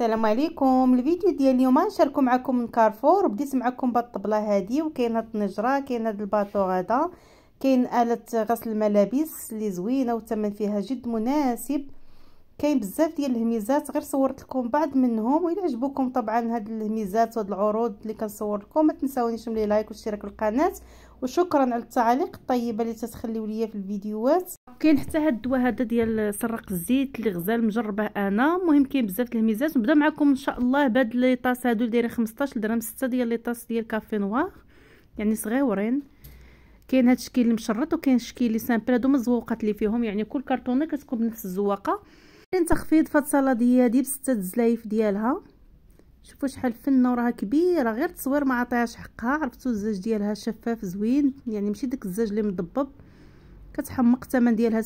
السلام عليكم الفيديو ديال اليوم غنشارك معكم من كارفور بديت معكم بهاد الطبله هادي وكاين هاد الطنجره كاين هاد الباطو هذا كاين اله غسل الملابس اللي زوينه والثمن فيها جد مناسب كاين بزاف ديال الهميزات غير صورت لكم بعض منهم وإلا عجبوكم طبعا هاد الهميزات وهاد العروض اللي كنصور لكم ما تنساونيش ملي لايك واشتراك القناه وشكرا على التعاليق الطيبه اللي تتخليو ليا في الفيديوهات كاين حتى هاد الدواء هذا ديال سرق الزيت اللي غزال مجربه انا المهم كاين بزاف د الميزات نبدا معكم ان شاء الله بهاد لي طاس هادو دايرين 15 درهم 6 ديال لي طاس ديال كافي نوار يعني صغيورين كاين هاد الشكل المشرط وكاين الشكل لي سامبل هادو مزوقات لي فيهم يعني كل كرتونه كتكون بنفس الزواقه كاين تخفيض فهاد الصالاديه هادي ب 6 دزلايف ديالها شوفوا شحال فنه وراها كبيره غير التصوير ما عطيهاش حقها عرفتوا الزاج ديالها شفاف زوين يعني ماشي داك الزاج اللي مضبب كتحمق الثمن ديالها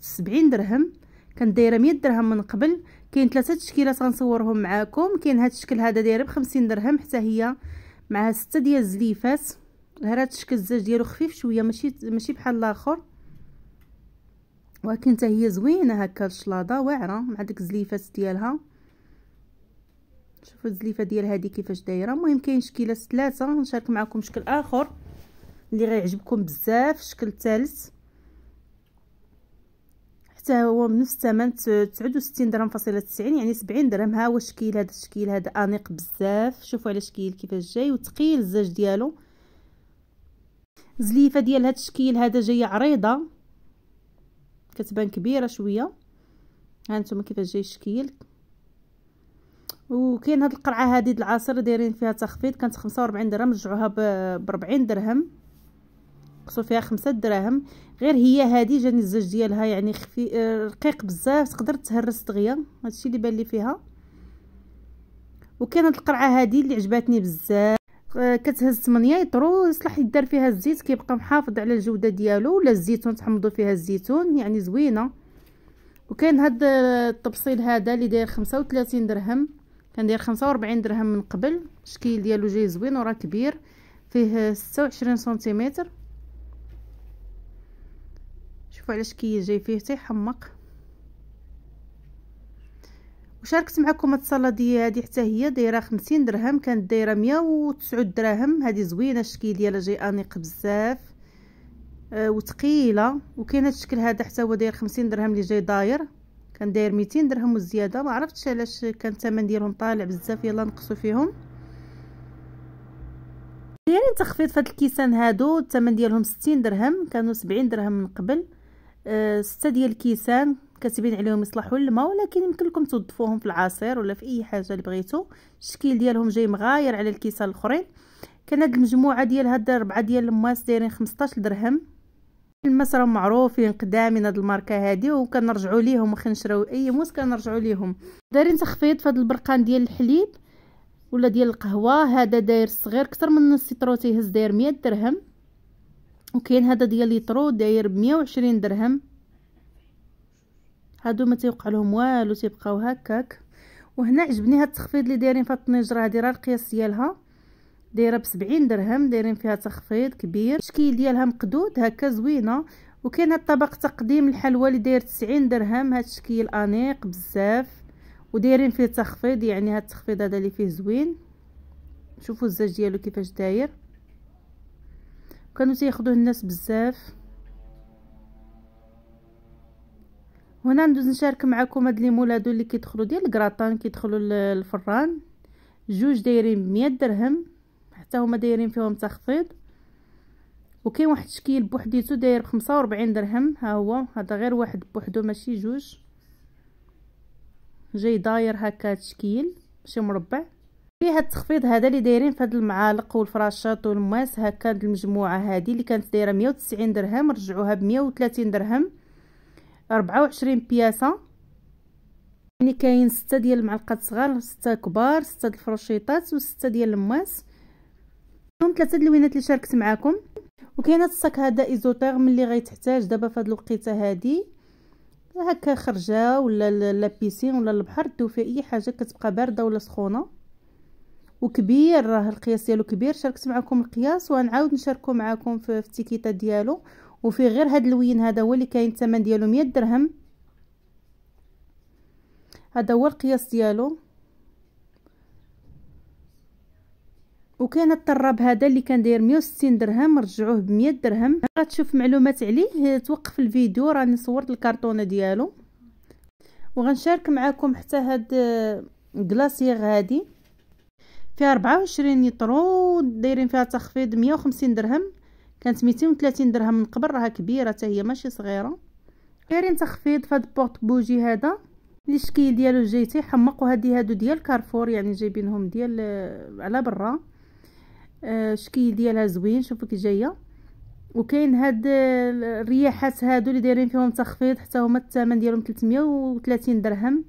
سبعين درهم كانت دايره 100 درهم من قبل كاين ثلاثه تشكيلات غنصورهم معاكم كاين هذا الشكل هذا دايره ب 50 درهم حتى هي معها سته ديال الزليفات غير هذا الشكل الزاج ديالو خفيف شويه ماشي ماشي بحال الاخر ولكن حتى هي زوينه هكا الشلاضه واعره مع داك الزليفات ديالها شوفوا الزليفه ديال هذه كيفاش دايره المهم كاين شكيله ثلاثه نشارك معكم شكل اخر اللي غيعجبكم بزاف الشكل الثالث حتى هو بنفس الثمن 69 درهم فاصله 90 يعني 70 درهم ها هو الشكيل هذا الشكيل هذا انيق بزاف شوفوا على الشكيل كيفاش جاي وثقيل الزاج ديالو زليفه ديال هذا الشكيل هذا جايه عريضه كتبان كبيره شويه ها انتم كيفاش جاي الشكيل وكاين هاد القرعه هادي د العصير دايرين فيها تخفيض كانت 45 درهم رجعوها ب 40 درهم قصوا فيها خمسة دراهم غير هي هادي جاني الزج ديالها يعني خفي آه، رقيق بزاف تقدر تهرس دغيا هادشي اللي بان لي فيها هاد القرعه هادي اللي عجباتني بزاف آه، كتهز 8 يطرو يصلح يدار فيها الزيت كيبقى محافظ على الجوده ديالو ولا الزيتون تحمضوا فيها الزيتون يعني زوينه وكاين هاد آه، التبصيل هذا اللي داير 35 درهم كندير خمسة وربعين درهم من قبل الشكل ديالو جاي زوين وراه كبير فيه ستة وعشرين سنتيمتر شوفوا على شكل جاي فيه تيحمق وشاركت معكم هاد الصلاديه هادي حتى هي دايره 50 درهم كانت دايره 109 دراهم هادي زوينه الشكل ديالها جاي انيق بزاف آه وثقيله وكاين هاد الشكل هذا حتى هو داير 50 درهم اللي جاي داير كان داير 200 درهم وزياده ما عرفتش علاش كان الثمن ديالهم طالع بزاف يلا نقصوا فيهم دايرين يعني تخفيض هاد الكيسان هادو الثمن ديالهم 60 درهم كانوا 70 درهم من قبل أه سته ديال الكيسان كاتبين عليهم يصلحوا للماء ولكن يمكن لكم توظفوهم في العصير ولا في اي حاجه اللي بغيتو الشكل ديالهم جاي مغاير على الكيسان الاخرين كان هاد المجموعه ديال هاد ربعه ديال الماس دايرين 15 درهم الماس راهم معروفين قدامنا هاد الماركه هادي وكنرجعوا ليهم واخا نشراو اي موس كنرجعوا ليهم دايرين تخفيض في هاد البرقان ديال الحليب ولا ديال القهوه هذا داير صغير كتر من السيترو تيهز داير 100 درهم وكاين هذا ديال ليترو داير 120 درهم هادو ما تيوقع لهم والو تيبقاو هكاك وهنا عجبني هاد التخفيض اللي دايرين فهاد الطنجره هادي راه القياس ديالها دايره بسبعين درهم دايرين فيها تخفيض كبير الشكل ديالها مقدود هكا زوينه وكاين هاد تقديم الحلوى اللي داير 90 درهم هاد الشكل انيق بزاف ودايرين فيه تخفيض يعني هاد التخفيض هذا اللي فيه زوين شوفوا الزاج ديالو كيفاش داير كانوا تياخذوه الناس بزاف وهنا ندوز نشارك معكم هاد ليمولادو اللي كيدخلوا ديال الكراتان كيدخلوا الفران جوج دايرين ب 100 درهم حتى هما دايرين فيهم تخفيض وكاين واحد التشكيل بوحديتو داير بخمسة وربعين درهم ها هو هذا غير واحد بوحدو ماشي جوج جاي داير هكا تشكيل ماشي مربع في هاد التخفيض هذا اللي دايرين في هاد المعالق والفراشات والماس هكا المجموعه هذه اللي كانت دايره 190 درهم رجعوها ب 130 درهم 24 بياسه يعني كاين ستة ديال المعلقات صغار ستة كبار ستة الفروشيطات وستة ديال الماس هم ثلاثه اللوينات اللي شاركت معكم وكاين الصاك هذا ايزوتيرم اللي غيتحتاج دابا في هذه الوقيته هذه هكا خرجه ولا لابيسين ولا البحر دو فيه اي حاجه كتبقى بارده ولا سخونه وكبير راه القياس ديالو كبير شاركت معكم القياس وغنعاود نشاركو معكم في التيكيتا ديالو وفي غير هاد اللوين هذا هو اللي كاين الثمن ديالو 100 درهم هذا هو القياس ديالو وكان الطراب هذا اللي كان داير 160 درهم رجعوه ب 100 درهم غتشوف معلومات عليه توقف الفيديو راني صورت الكرتونه ديالو وغنشارك معكم حتى هاد كلاصيغ آه، هادي فيها 24 نيطرو دايرين فيها تخفيض 150 درهم كانت 230 درهم من قبل راها كبيره حتى هي ماشي صغيره دايرين تخفيض فهاد بورت بوجي هذا لي الشكل ديالو جاي تيحمق وهادي هادو ديال كارفور يعني جايبينهم ديال آه، على برا الشكل آه، ديالها زوين شوفوا كي جايه وكاين هاد آه، الرياحات هادو اللي دايرين فيهم تخفيض حتى هما الثمن ديالهم 330 درهم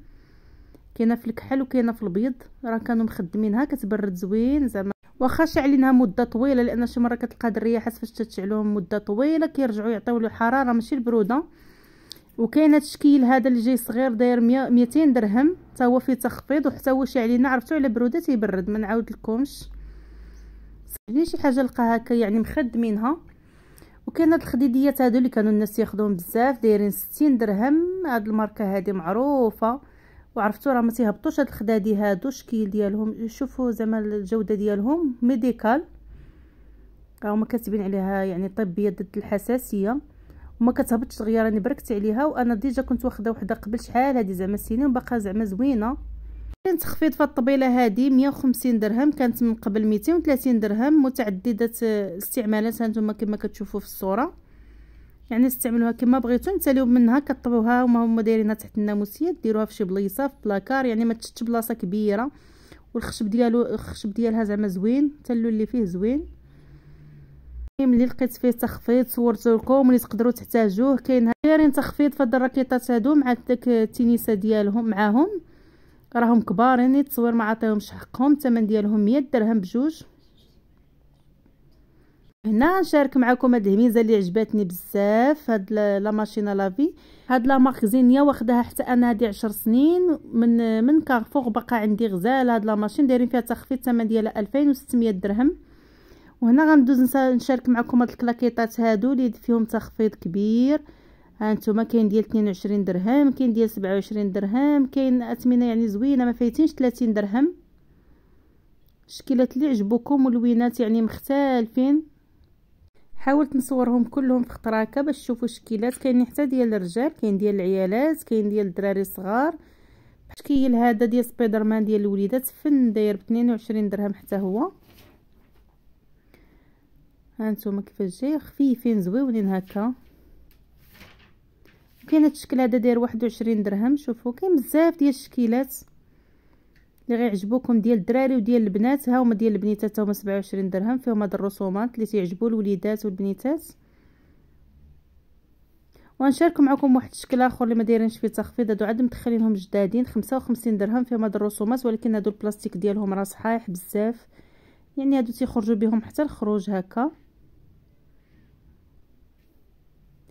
كاينه في الكحل وكاينه في البيض راه كانوا مخدمينها كتبرد زوين زعما واخا شاعلينها مده طويله لان شي مره كتلقى هاد الرياحات فاش تتشعلوهم مده طويله كيرجعوا يعطيو له حراره ماشي البروده وكاين هاد الشكيل هذا اللي جاي صغير داير 200 درهم حتى هو فيه تخفيض وحتى هو شاعلينه عرفتو على بروده تيبرد ما نعاود لكمش هنا شي حاجه لقاها هكا يعني مخدمينها وكان هاد الخديديات هادو اللي كانوا الناس ياخذوهم بزاف دايرين 60 درهم هاد الماركه هادي معروفه وعرفتوا راه ما تيهبطوش هاد الخدادي هادو الشكل ديالهم شوفوا زعما الجوده ديالهم ميديكال هما كاتبين عليها يعني طبيه ضد الحساسيه وما كتهبطش غير راني بركت عليها وانا ديجا كنت واخده وحده قبل شحال هادي زعما سنين وباقا زعما زوينه كان تخفيض في الطبيله هذه 150 درهم كانت من قبل 230 درهم متعدده الاستعمالات آه، هانتوما كما كتشوفوا في الصوره يعني استعملوها كما بغيتو نتاليو منها كطبوها وما هما دايرينها تحت الناموسيه ديروها في شي بليصه في بلاكار يعني ما تشتش بلاصه كبيره والخشب ديالو الخشب ديالها زعما زوين اللون اللي فيه زوين ملي لقيت فيه تخفيض صورت لكم اللي تقدروا تحتاجوه كاين دايرين تخفيض في الدراكيطات هادو مع داك التينيسه آه، ديالهم معاهم راهم كبارين التصوير ما عطيهمش حقهم الثمن ديالهم 100 درهم بجوج هنا نشارك معكم هاد الهميزه اللي عجبتني بزاف هاد لا ماشينا لافي هاد لا مارك زينيه واخداها حتى انا هادي 10 سنين من من كارفور بقى عندي غزال هاد لا ماشين دايرين فيها تخفيض الثمن ديالها 2600 درهم وهنا غندوز نشارك معكم هاد الكلاكيطات هادو اللي فيهم تخفيض كبير هانتوما كاين ديال 22 درهم كاين ديال 27 درهم كاين اثمنه يعني زوينه ما فايتينش 30 درهم الشكلات اللي عجبوكم واللوينات يعني مختلفين حاولت نصورهم كلهم في خطراكه باش تشوفوا الشكلات كاين حتى ديال الرجال كاين ديال العيالات كاين ديال الدراري الصغار الشكل هذا ديال سبايدر مان ديال الوليدات فن داير ب 22 درهم حتى هو هانتوما كيفاش جاي خفيفين زويونين هكا كاين هاد الشكل هذا داير واحد وعشرين درهم شوفوا كاين بزاف ديال الشكيلات اللي غيعجبوكم ديال الدراري وديال البنات ها هما ديال البنيتات هما سبعة وعشرين درهم فيهم هاد الرسومات اللي تيعجبوا الوليدات والبنيتات وغنشارك معكم واحد الشكل اخر اللي ما دايرينش فيه تخفيض هادو عاد مدخلينهم جدادين خمسة وخمسين درهم فيهم هاد الرسومات ولكن هادو البلاستيك ديالهم راه صحايح بزاف يعني هادو تيخرجوا بهم حتى الخروج هكا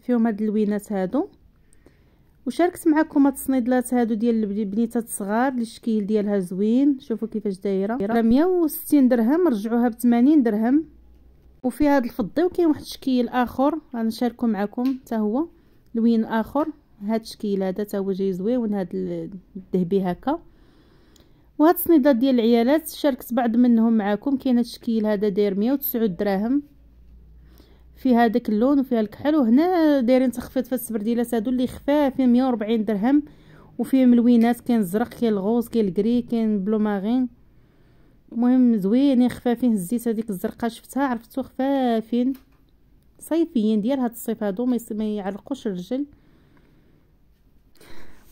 فيهم هاد اللوينات هادو وشاركت معكم هاد التصنيدلات هادو ديال البنيتات الصغار اللي الشكل ديالها زوين شوفوا كيفاش دايره 160 درهم رجعوها ب 80 درهم وفي هاد الفضي وكاين واحد الشكل اخر غنشاركو معكم حتى هو لوين اخر هاد الشكل هذا حتى هو جاي زويون هاد الذهبي هكا وهاد الصنيدلات ديال العيالات شاركت بعض منهم معكم كاين هاد الشكل هذا داير 109 دراهم فيها داك اللون وفيها الكحل وهنا دايرين تخفيض في السبرديلات هادو اللي خفافين 140 درهم وفيهم ملوينات كاين الزرق كاين الغوز كاين الكري كاين بلو مارين المهم زوينين خفافين هزيت هذيك الزرقاء شفتها عرفتو خفافين صيفيين ديال هاد الصيف هادو ما يعلقوش الرجل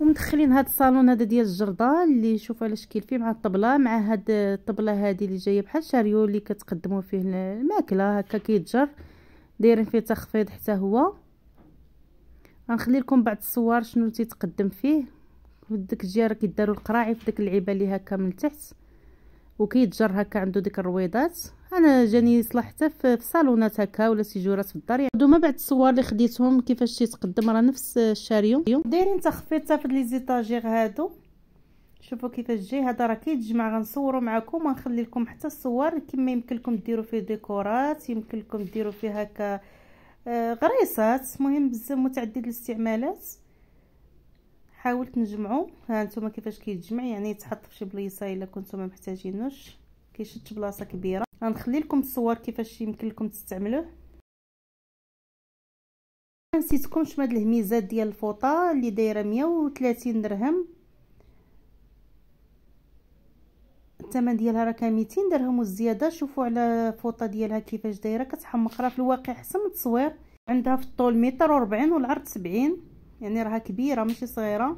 ومدخلين هاد الصالون هذا ديال الجردة اللي شوف على شكل فيه مع الطبله مع هاد الطبله هذه اللي جايه بحال شاريو اللي كتقدموا فيه الماكله هكا كيتجر دايرين فيه تخفيض حتى هو غنخلي لكم بعض الصور شنو تيتقدم فيه في ديك الجهه راه كيداروا القراعي في ديك اللعيبه اللي هكا من تحت وكيتجر هكا عنده ديك الرويضات انا جاني صلاح حتى في صالونات هكا ولا سيجورات في الدار ما بعد الصور اللي خديتهم كيفاش تيتقدم راه نفس الشاريو دايرين تخفيض حتى في لي زيطاجير هادو شوفوا كيفاش جاي هذا راه كيتجمع غنصورو معكم ونخلي لكم حتى الصور كما يمكن لكم ديروا فيه ديكورات يمكن لكم ديروا فيه هكا آه، غريسات مهم بزاف متعدد الاستعمالات حاولت نجمعو ها نتوما كيفاش كيتجمع يعني يتحط في شي بليصه الا كنتوما محتاجينوش كيشد بلاصه كبيره غنخلي لكم الصور كيفاش يمكن لكم تستعملوه نسيتكمش هاد الهميزات ديال الفوطه اللي دايره 130 درهم الثمن ديالها راه كان 200 درهم والزياده شوفوا على الفوطه ديالها كيفاش دايره كتحمق راه في الواقع حسن من التصوير عندها في الطول متر وربعين والعرض سبعين يعني راها كبيره ماشي صغيره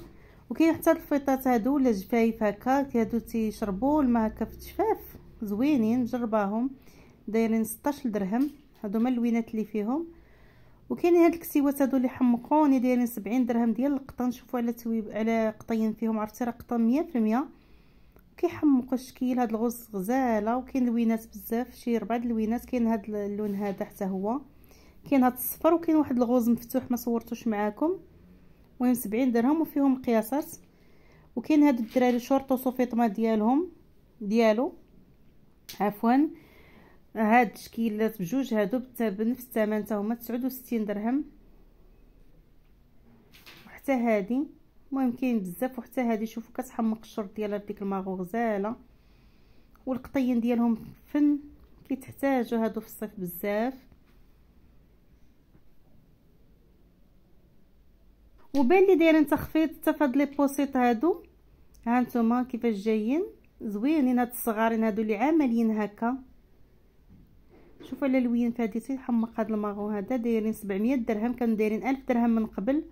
وكاين حتى الفيطات هادو ولا جفايف هكا هادو تيشربوا الماء هكا في الجفاف زوينين جرباهم دايرين 16 درهم هادو هما اللوينات اللي فيهم وكاينين هاد الكسيوات هادو اللي حمقوني دايرين 70 درهم ديال القطن شوفوا على تويب على قطين فيهم عرفتي راه قطن 100% كيحمق الشكل هاد الغز غزاله وكاين لوينات بزاف شي ربعه د اللوينات كاين هاد اللون هذا حتى هو كاين هاد الصفر وكاين واحد الغوز مفتوح ما صورتوش معاكم المهم 70 درهم وفيهم قياسات وكاين هاد الدراري شورت وصوفيطما ديالهم ديالو عفوا هاد الشكيلات بجوج هادو بنفس الثمن حتى هما 69 درهم وحتى هادي المهم كاين بزاف وحتى هذه شوفوا كتحمق الشرط ديالها بديك الماغو غزاله والقطين ديالهم فن كيتحتاجوا هادو في الصيف بزاف وبان لي دايرين تخفيض حتى فهاد لي بوسيط هادو ها نتوما كيفاش جايين زوينين هاد الصغارين هادو اللي عاملين هكا شوفوا على لوين فهاد تيحمق هاد الماغو هذا دايرين 700 درهم كانوا دايرين 1000 درهم من قبل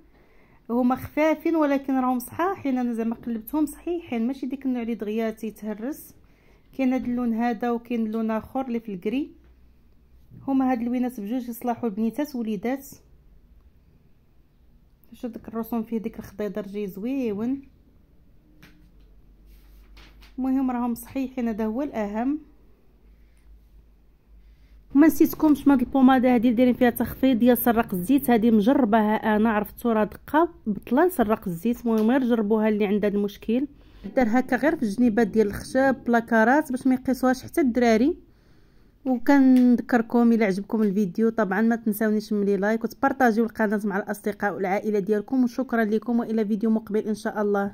هما خفافين ولكن راهم صحاحين انا زعما قلبتهم صحيحين ماشي ديك النوع اللي دغيا تيتهرس كاين هذا اللون هذا وكاين لون اخر اللي في الكري هما هاد اللوينات بجوج يصلحوا البنيتات وليدات شوف داك الرسوم فيه ديك الخضيضر جاي زويون المهم راهم صحيحين هذا هو الاهم وما نسيتكمش هاد البوماده هادي اللي دايرين فيها تخفيض ديال سراق الزيت هادي مجرباها آه، انا عرفت راه دقه بطلان سراق الزيت المهم غير جربوها اللي عندها المشكل دار هكا غير في الجنيبات ديال الخشب بلاكارات باش ما يقيسوهاش حتى الدراري وكنذكركم الى عجبكم الفيديو طبعا ما تنساونيش ملي لايك وتبارطاجيو القناه مع الاصدقاء والعائله ديالكم وشكرا لكم والى فيديو مقبل ان شاء الله